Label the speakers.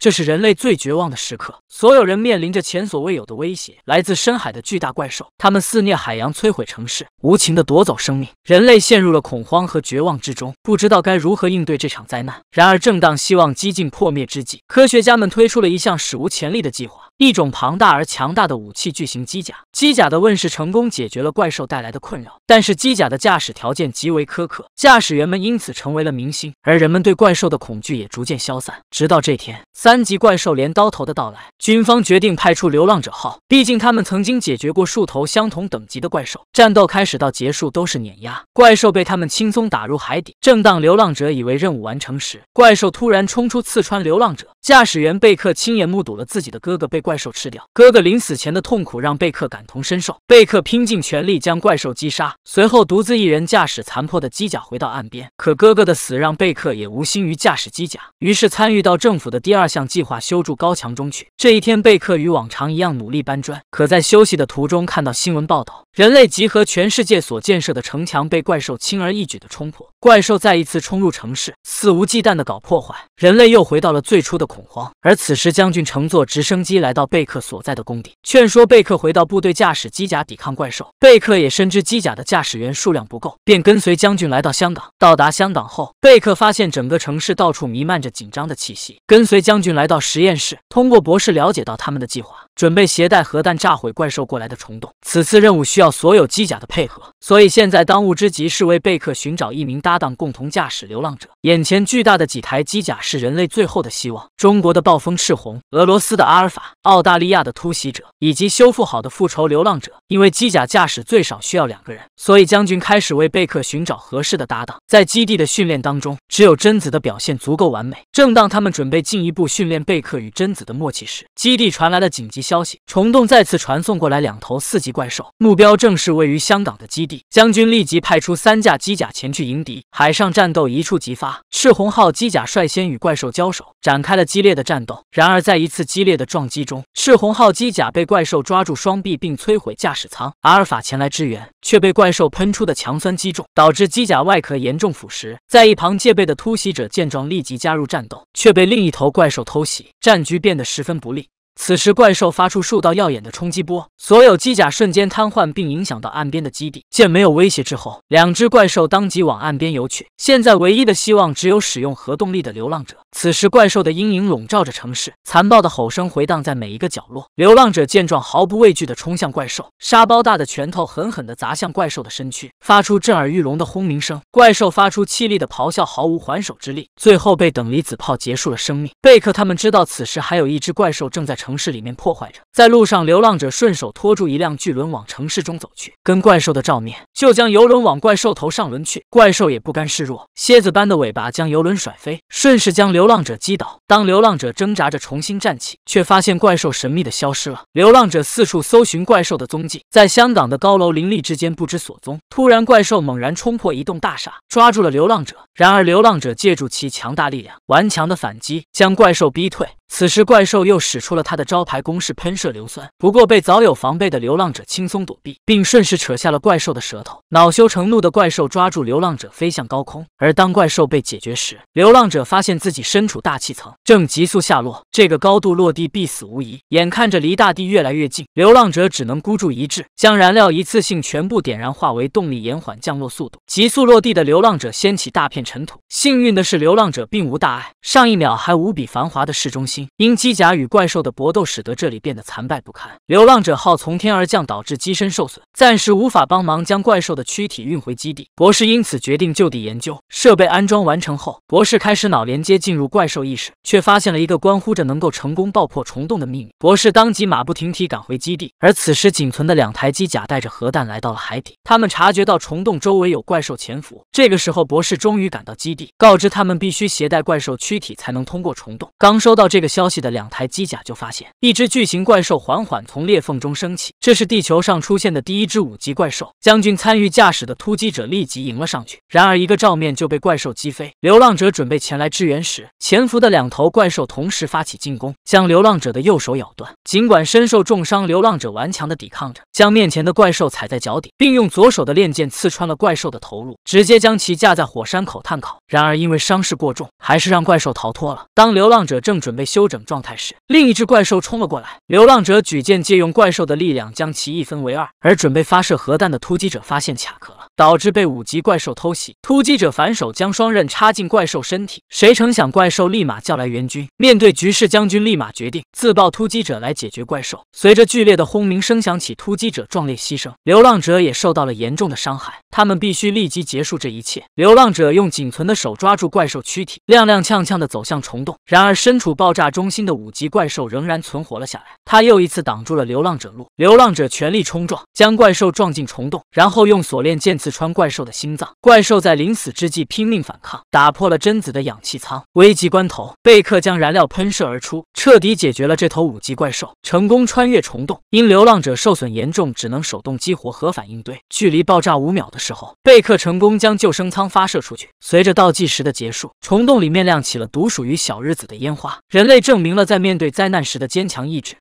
Speaker 1: 这是人类最绝望的时刻，所有人面临着前所未有的威胁——来自深海的巨大怪兽。它们肆虐海洋，摧毁城市，无情地夺走生命。人类陷入了恐慌和绝望之中，不知道该如何应对这场灾难。然而，正当希望几近破灭之际，科学家们推出了一项史无前例的计划。一种庞大而强大的武器——巨型机甲。机甲的问世成功解决了怪兽带来的困扰，但是机甲的驾驶条件极为苛刻，驾驶员们因此成为了明星，而人们对怪兽的恐惧也逐渐消散。直到这天，三级怪兽镰刀头的到来，军方决定派出流浪者号，毕竟他们曾经解决过数头相同等级的怪兽。战斗开始到结束都是碾压，怪兽被他们轻松打入海底。正当流浪者以为任务完成时，怪兽突然冲出，刺穿流浪者。驾驶员贝克亲眼目睹了自己的哥哥被。怪兽吃掉哥哥临死前的痛苦让贝克感同身受，贝克拼尽全力将怪兽击杀，随后独自一人驾驶残破的机甲回到岸边。可哥哥的死让贝克也无心于驾驶机甲，于是参与到政府的第二项计划——修筑高墙中去。这一天，贝克与往常一样努力搬砖，可在休息的途中看到新闻报道：人类集合全世界所建设的城墙被怪兽轻而易举的冲破，怪兽再一次冲入城市，肆无忌惮的搞破坏，人类又回到了最初的恐慌。而此时，将军乘坐直升机来到。到贝克所在的工地，劝说贝克回到部队驾驶机甲抵抗怪兽。贝克也深知机甲的驾驶员数量不够，便跟随将军来到香港。到达香港后，贝克发现整个城市到处弥漫着紧张的气息。跟随将军来到实验室，通过博士了解到他们的计划：准备携带核弹炸毁怪兽过来的虫洞。此次任务需要所有机甲的配合。所以现在当务之急是为贝克寻找一名搭档，共同驾驶流浪者。眼前巨大的几台机甲是人类最后的希望：中国的暴风赤红、俄罗斯的阿尔法、澳大利亚的突袭者，以及修复好的复仇流浪者。因为机甲驾驶最少需要两个人，所以将军开始为贝克寻找合适的搭档。在基地的训练当中，只有贞子的表现足够完美。正当他们准备进一步训练贝克与贞子的默契时，基地传来了紧急消息：虫洞再次传送过来两头四级怪兽，目标正是位于香港的基地。将军立即派出三架机甲前去迎敌，海上战斗一触即发。赤红号机甲率先与怪兽交手，展开了激烈的战斗。然而，在一次激烈的撞击中，赤红号机甲被怪兽抓住双臂并摧毁驾驶舱。阿尔法前来支援，却被怪兽喷出的强酸击中，导致机甲外壳严。重腐蚀，在一旁戒备的突袭者见状，立即加入战斗，却被另一头怪兽偷袭，战局变得十分不利。此时，怪兽发出数道耀眼的冲击波，所有机甲瞬间瘫痪，并影响到岸边的基地。见没有威胁之后，两只怪兽当即往岸边游去。现在唯一的希望只有使用核动力的流浪者。此时，怪兽的阴影笼罩着城市，残暴的吼声回荡在每一个角落。流浪者见状，毫不畏惧地冲向怪兽，沙包大的拳头狠狠地砸向怪兽的身躯，发出震耳欲聋的轰鸣声。怪兽发出凄厉的咆哮，毫无还手之力，最后被等离子炮结束了生命。贝克他们知道，此时还有一只怪兽正在城。城市里面破坏着。在路上，流浪者顺手拖住一辆巨轮，往城市中走去。跟怪兽的照面，就将游轮往怪兽头上轮去。怪兽也不甘示弱，蝎子般的尾巴将游轮甩飞，顺势将流浪者击倒。当流浪者挣扎着重新站起，却发现怪兽神秘的消失了。流浪者四处搜寻怪兽的踪迹，在香港的高楼林立之间不知所踪。突然，怪兽猛然冲破一栋大厦，抓住了流浪者。然而，流浪者借助其强大力量，顽强的反击，将怪兽逼退。此时，怪兽又使出了他的招牌攻势——喷射。硫酸，不过被早有防备的流浪者轻松躲避，并顺势扯下了怪兽的舌头。恼羞成怒的怪兽抓住流浪者飞向高空，而当怪兽被解决时，流浪者发现自己身处大气层，正急速下落。这个高度落地必死无疑。眼看着离大地越来越近，流浪者只能孤注一掷，将燃料一次性全部点燃，化为动力延缓降落速度。急速落地的流浪者掀起大片尘土。幸运的是，流浪者并无大碍。上一秒还无比繁华的市中心，因机甲与怪兽的搏斗使得这里变得。残败不堪，流浪者号从天而降，导致机身受损，暂时无法帮忙将怪兽的躯体运回基地。博士因此决定就地研究。设备安装完成后，博士开始脑连接进入怪兽意识，却发现了一个关乎着能够成功爆破虫洞的秘密。博士当即马不停蹄赶回基地，而此时仅存的两台机甲带着核弹来到了海底。他们察觉到虫洞周围有怪兽潜伏。这个时候，博士终于赶到基地，告知他们必须携带怪兽躯体才能通过虫洞。刚收到这个消息的两台机甲就发现一只巨型怪。怪兽缓缓从裂缝中升起，这是地球上出现的第一只五级怪兽。将军参与驾驶的突击者立即迎了上去，然而一个照面就被怪兽击飞。流浪者准备前来支援时，潜伏的两头怪兽同时发起进攻，将流浪者的右手咬断。尽管身受重伤，流浪者顽强地抵抗着，将面前的怪兽踩在脚底，并用左手的链剑刺穿了怪兽的头颅，直接将其架在火山口炭烤。然而因为伤势过重，还是让怪兽逃脱了。当流浪者正准备休整状态时，另一只怪兽冲了过来，流。浪者举剑，借用怪兽的力量，将其一分为二。而准备发射核弹的突击者发现卡壳了，导致被五级怪兽偷袭。突击者反手将双刃插进怪兽身体，谁成想怪兽立马叫来援军。面对局势，将军立马决定自爆，突击者来解决怪兽。随着剧烈的轰鸣声响起，突击者壮烈牺牲，流浪者也受到了严重的伤害。他们必须立即结束这一切。流浪者用仅存的手抓住怪兽躯体，踉踉跄跄地走向虫洞。然而，身处爆炸中心的五级怪兽仍然存活了下来。他。他又一次挡住了流浪者路，流浪者全力冲撞，将怪兽撞进虫洞，然后用锁链剑刺穿怪兽的心脏。怪兽在临死之际拼命反抗，打破了贞子的氧气舱。危急关头，贝克将燃料喷射而出，彻底解决了这头五级怪兽，成功穿越虫洞。因流浪者受损严重，只能手动激活核反应堆。距离爆炸五秒的时候，贝克成功将救生舱发射出去。随着倒计时的结束，虫洞里面亮起了独属于小日子的烟花。人类证明了在面对灾难时的坚强意志。